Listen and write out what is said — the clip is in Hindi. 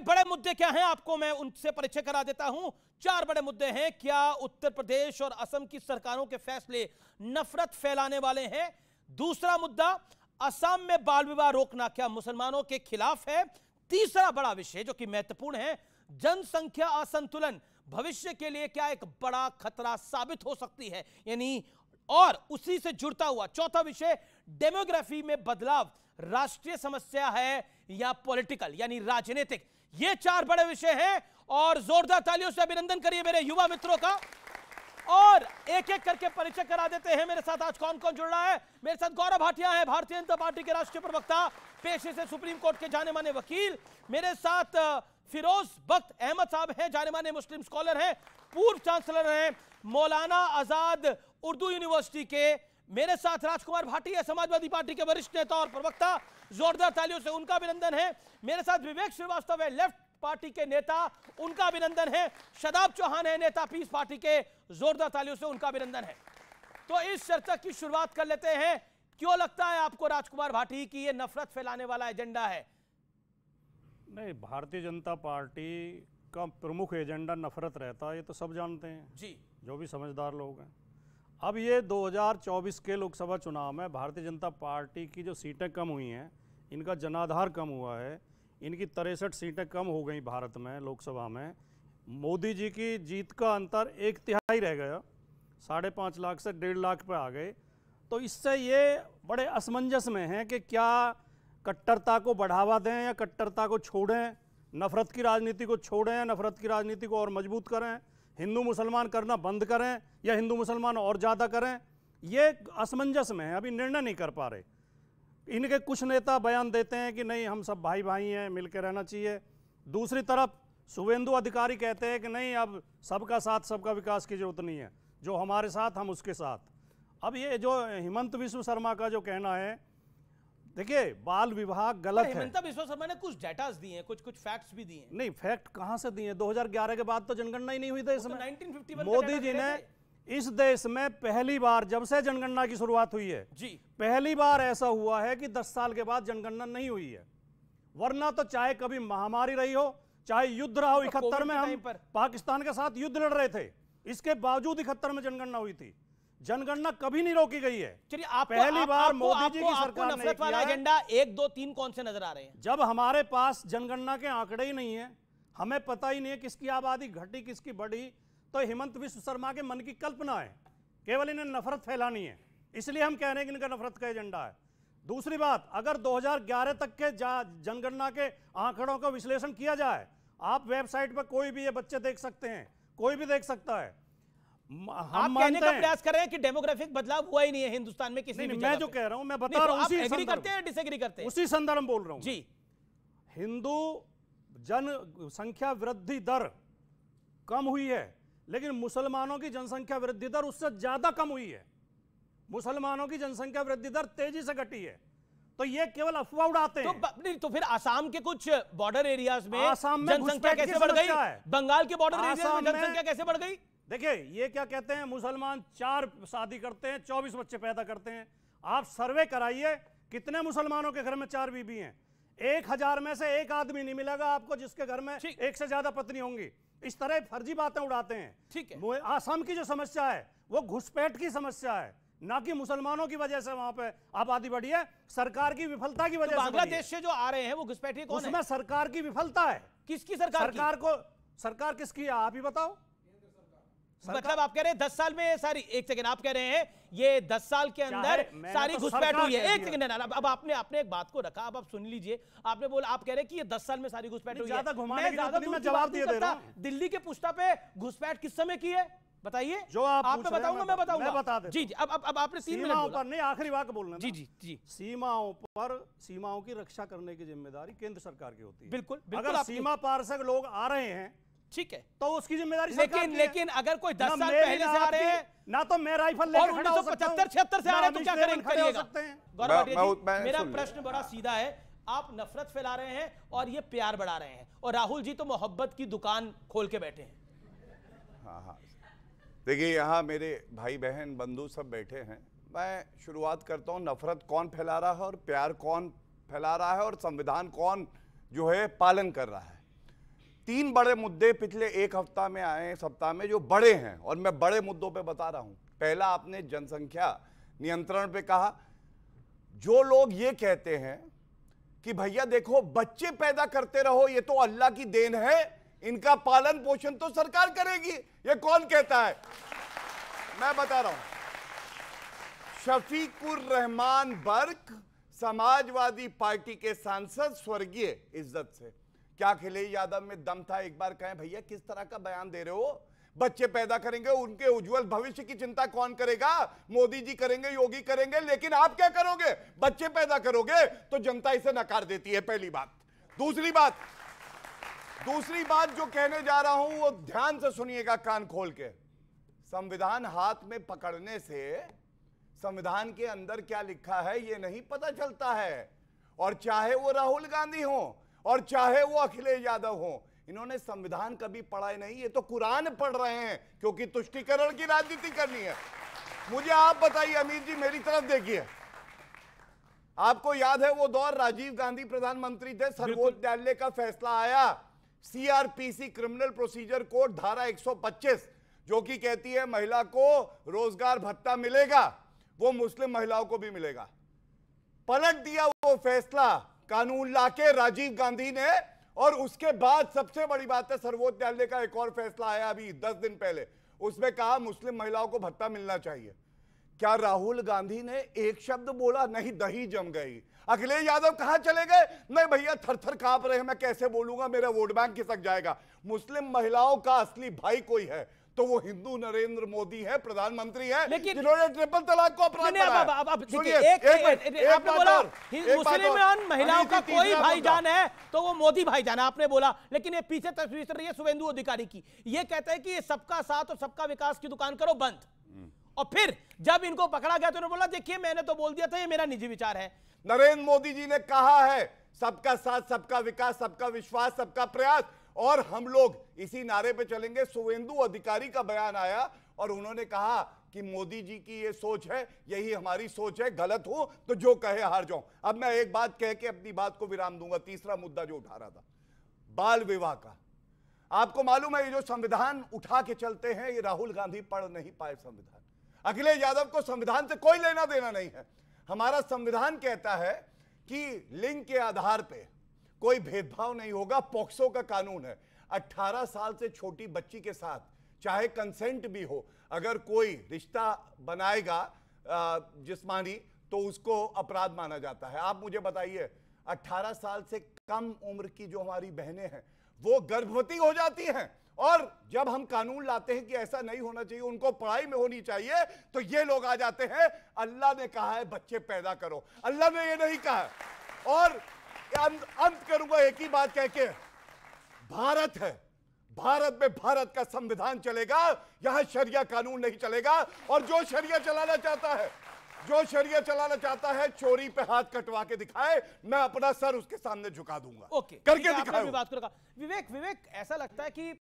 बड़े मुद्दे क्या हैं आपको मैं उनसे परिचय करा देता हूं चार बड़े मुद्दे हैं क्या उत्तर प्रदेश और असम की सरकारों के फैसले नफरत फैलाने वाले हैं दूसरा मुद्दा असम में बाल विवाह रोकना क्या मुसलमानों के खिलाफ है तीसरा बड़ा विषय जो कि महत्वपूर्ण है जनसंख्या असंतुलन भविष्य के लिए क्या एक बड़ा खतरा साबित हो सकती है यानी और उसी से जुड़ता हुआ चौथा विषय डेमोग्राफी में बदलाव राष्ट्रीय समस्या है या पॉलिटिकल यानी राजनीतिक ये चार बड़े विषय हैं और जोरदार तालियों से अभिनंदन करिए मेरे युवा मित्रों का और एक एक करके परिचय करा देते हैं मेरे साथ आज कौन कौन जुड़ रहा है मेरे साथ गौरव भाटिया है भारतीय जनता पार्टी के राष्ट्रीय प्रवक्ता पेशे से सुप्रीम कोर्ट के जाने माने वकील मेरे साथ फिरोज बख्त अहमद साहब हैं जाने माने मुस्लिम स्कॉलर हैं पूर्व चांसलर हैं मौलाना आजाद उर्दू यूनिवर्सिटी के मेरे साथ राजकुमार भाटी है समाजवादी पार्टी के वरिष्ठ नेता और प्रवक्ता जोरदार तालियों से उनका अभिनंदन है मेरे साथ विवेक श्रीवास्तव है लेफ्ट पार्टी के नेता उनका अभिनंदन है शदाब चौहान है नेता पीस पार्टी के जोरदार तालियों से उनका अभिनंदन है तो इस चर्चा की शुरुआत कर लेते हैं क्यों लगता है आपको राजकुमार भाटी की यह नफरत फैलाने वाला एजेंडा है नहीं भारतीय जनता पार्टी का प्रमुख एजेंडा नफरत रहता है ये तो सब जानते हैं जी जो भी समझदार लोग हैं अब ये 2024 के लोकसभा चुनाव में भारतीय जनता पार्टी की जो सीटें कम हुई हैं इनका जनाधार कम हुआ है इनकी तिरसठ सीटें कम हो गई भारत में लोकसभा में मोदी जी की जीत का अंतर एक तिहाई रह गया साढ़े पाँच लाख से डेढ़ लाख पर आ गए तो इससे ये बड़े असमंजस में हैं कि क्या कट्टरता को बढ़ावा दें या कट्टरता को छोड़ें नफ़रत की राजनीति को छोड़ें या नफ़रत की राजनीति को और मजबूत करें हिंदू मुसलमान करना बंद करें या हिंदू मुसलमान और ज़्यादा करें ये असमंजस में है अभी निर्णय नहीं कर पा रहे इनके कुछ नेता बयान देते हैं कि नहीं हम सब भाई भाई हैं मिल के रहना चाहिए दूसरी तरफ शुभेंदु अधिकारी कहते हैं कि नहीं अब सबका साथ सबका विकास की जरूरत नहीं है जो हमारे साथ हम उसके साथ अब ये जो हेमंत विश्व शर्मा का जो कहना है देखिए बाल विभाग गलत है हिमंता बिस्वा शर्मा ने कुछ डेटास दिए हैं कुछ कुछ फैक्ट्स भी दिए हैं नहीं फैक्ट कहां से दिए हैं 2011 के बाद तो जनगणना ही नहीं हुई थी इसमें तो मोदी जी ने इस देश में पहली बार जब से जनगणना की शुरुआत हुई है जी पहली बार ऐसा हुआ है कि 10 साल के बाद जनगणना नहीं हुई है वरना तो चाहे कभी महामारी रही हो चाहे युद्ध रहा हो इकहत्तर में हम पाकिस्तान के साथ युद्ध लड़ रहे थे इसके बावजूद इकहत्तर में जनगणना हुई थी जनगणना कभी नहीं रोकी गई है चलिए आप पहली बार मोदी जी की सरकार ने एजेंडा एक दो तीन कौन से नजर आ रहे हैं जब हमारे पास जनगणना के आंकड़े ही नहीं है हमें पता ही नहीं है किसकी आबादी घटी किसकी बढ़ी तो हेमंत विश्व शर्मा के मन की कल्पना है केवल इन्हें नफरत फैलानी है इसलिए हम कह रहे हैं कि इनका नफरत का एजेंडा है दूसरी बात अगर 2011 तक के जनगणना के आंकड़ों का विश्लेषण किया जाए आप वेबसाइट पर कोई भी ये बच्चे देख सकते हैं कोई भी देख सकता है हम कहने का प्रयास कर रहे हैं कि डेमोग्राफिक बदलाव हुआ ही नहीं है हिंदुस्तान में किसी भी मैं जो कह रहा हूं मैं बता रहा तो हूं करते हैं करते हैं उसी संदर्भ बोल रहा हूं जी हिंदू जनसंख्या वृद्धि दर कम हुई है लेकिन मुसलमानों की जनसंख्या वृद्धि दर उससे ज्यादा कम हुई है मुसलमानों की जनसंख्या वृद्धि दर तेजी से घटी है तो ये केवल अफवाह उड़ाते तो हैं तो, नहीं, तो फिर आसाम के कुछ बॉर्डर एरियाज में आसाम में जनसंख्या कैसे बढ़ गई बंगाल के बॉर्डर एरियाज में जनसंख्या कैसे बढ़ गई देखिए ये क्या कहते हैं मुसलमान चार शादी करते हैं चौबीस बच्चे पैदा करते हैं आप सर्वे कराइए कितने मुसलमानों के घर में चार बीबी हैं एक हजार में से एक आदमी नहीं मिलेगा आपको जिसके घर में एक से ज्यादा पत्नी होंगी इस तरह फर्जी बातें उड़ाते हैं ठीक है आसाम की जो समस्या है वो घुसपैठ की समस्या है ना कि मुसलमानों की वजह से वहां पे आबादी बढ़ी है सरकार की विफलता की तो वजह तो से बांग्लादेश से जो आ रहे हैं वो घुसपैठी कौन उसमें सरकार की विफलता है किसकी सरकार सरकार को सरकार किसकी है आप ही बताओ मतलब आप कह रहे हैं दस साल में सारी एक सेकंड आप कह रहे हैं ये दस साल के अंदर तो सारी घुसपैठ हुई है एक सेकंड ना अब आपने आपने एक बात को रखा अब आप सुन लीजिए आपने बोला आप कह रहे हैं कि ये दस साल में सारी घुसपैठ हुई है मैं तो ज्यादा जवाब दे सकता दिल्ली के पुष्टा पे घुसपैठ किस समय की है बताइए जो आप आपको बताऊंगा मैं बताऊंगा बता दे जी जी अब अब अब आपने सीमाओं पर नहीं आखिरी बात बोलना जी जी जी सीमाओं पर सीमाओं की रक्षा करने की जिम्मेदारी केंद्र सरकार की होती है बिल्कुल, बिल्कुल अगर सीमा पार से लोग आ रहे हैं ठीक है तो उसकी जिम्मेदारी लेकिन लेकिन अगर कोई दस साल पहले से आ रहे हैं ना तो मैं राइफल लेकर खड़ा हो सकता हूं छिहत्तर से आ रहे हैं तो क्या करेंगे मेरा प्रश्न बड़ा सीधा है आप नफरत फैला रहे हैं और ये प्यार बढ़ा रहे हैं और राहुल जी तो मोहब्बत की दुकान खोल के बैठे हैं हाँ हाँ देखिए यहाँ मेरे भाई बहन बंधु सब बैठे हैं मैं शुरुआत करता हूँ नफरत कौन फैला रहा है और प्यार कौन फैला रहा है और संविधान कौन जो है पालन कर रहा है तीन बड़े मुद्दे पिछले एक हफ्ता में आए सप्ताह में जो बड़े हैं और मैं बड़े मुद्दों पे बता रहा हूं पहला आपने जनसंख्या नियंत्रण पे कहा जो लोग ये कहते हैं कि भैया देखो बच्चे पैदा करते रहो ये तो अल्लाह की देन है इनका पालन पोषण तो सरकार करेगी ये कौन कहता है मैं बता रहा हूं शफीकुर रहमान बर्क समाजवादी पार्टी के सांसद स्वर्गीय इज्जत से क्या अखिलेश यादव में दम था एक बार कहें भैया किस तरह का बयान दे रहे हो बच्चे पैदा करेंगे उनके उज्जवल भविष्य की चिंता कौन करेगा मोदी जी करेंगे योगी करेंगे लेकिन आप क्या करोगे बच्चे पैदा करोगे तो जनता इसे नकार देती है पहली बात दूसरी बात दूसरी बात जो कहने जा रहा हूं वो ध्यान से सुनिएगा कान खोल के संविधान हाथ में पकड़ने से संविधान के अंदर क्या लिखा है ये नहीं पता चलता है और चाहे वो राहुल गांधी हो और चाहे वो अखिलेश यादव हो इन्होंने संविधान कभी पढ़ा ही नहीं ये तो कुरान पढ़ रहे हैं क्योंकि तुष्टिकरण की राजनीति करनी है मुझे आप बताइए अमित जी मेरी तरफ देखिए आपको याद है वो दौर राजीव गांधी प्रधानमंत्री थे सर्वोच्च न्यायालय का फैसला आया सीआरपीसी क्रिमिनल प्रोसीजर कोड धारा 125 जो कि कहती है महिला को रोजगार भत्ता मिलेगा वो मुस्लिम महिलाओं को भी मिलेगा पलट दिया वो फैसला कानून लाके राजीव गांधी ने और उसके बाद सबसे बड़ी बात है सर्वोच्च न्यायालय का एक और फैसला आया अभी दस दिन पहले उसमें कहा मुस्लिम महिलाओं को भत्ता मिलना चाहिए क्या राहुल गांधी ने एक शब्द बोला नहीं दही जम गई अखिलेश यादव कहां चले गए नहीं भैया थर थर कांप रहे हैं मैं कैसे बोलूंगा मेरा वोट बैंक खिसक जाएगा मुस्लिम महिलाओं का असली भाई कोई है तो वो हिंदू नरेंद्र मोदी है प्रधानमंत्री है लेकिन जिन्होंने ट्रिपल तलाक को अपराध महिलाओं का कोई भाईजान है तो वो मोदी भाईजान है आपने बोला लेकिन ये पीछे तस्वीर चल रही है शुभेंदु अधिकारी की ये कहते हैं कि सबका साथ और सबका विकास की दुकान करो बंद और फिर जब इनको पकड़ा गया तो उन्होंने बोला देखिए मैंने तो बोल दिया था ये मेरा निजी विचार है नरेंद्र मोदी जी ने कहा है सबका साथ सबका विकास सबका विश्वास सबका प्रयास और हम लोग इसी नारे पे चलेंगे सुवेंदु अधिकारी का बयान आया और उन्होंने कहा कि मोदी जी की ये सोच है यही हमारी सोच है गलत हो तो जो कहे हार जाऊं अब मैं एक बात कह के अपनी बात को विराम दूंगा तीसरा मुद्दा जो उठा रहा था बाल विवाह का आपको मालूम है ये जो संविधान उठा के चलते हैं ये राहुल गांधी पढ़ नहीं पाए संविधान अखिलेश यादव को संविधान से कोई लेना देना नहीं है हमारा संविधान कहता है कि लिंग के आधार पर कोई भेदभाव नहीं होगा पॉक्सो का कानून है 18 साल से छोटी बच्ची के साथ चाहे कंसेंट भी हो अगर कोई रिश्ता बनाएगा जिसमानी तो उसको अपराध माना जाता है आप मुझे बताइए 18 साल से कम उम्र की जो हमारी बहनें हैं वो गर्भवती हो जाती हैं और जब हम कानून लाते हैं कि ऐसा नहीं होना चाहिए उनको पढ़ाई में होनी चाहिए तो ये लोग आ जाते हैं अल्लाह ने कहा है बच्चे पैदा करो अल्लाह ने ये नहीं कहा और अंत करूंगा एक ही बात कह के भारत है भारत में भारत का संविधान चलेगा यहां शरिया कानून नहीं चलेगा और जो शरिया चलाना चाहता है जो शरिया चलाना चाहता है चोरी पे हाथ कटवा के दिखाए मैं अपना सर उसके सामने झुका दूंगा ओके करके दिखाए बात करूंगा विवेक विवेक ऐसा लगता है कि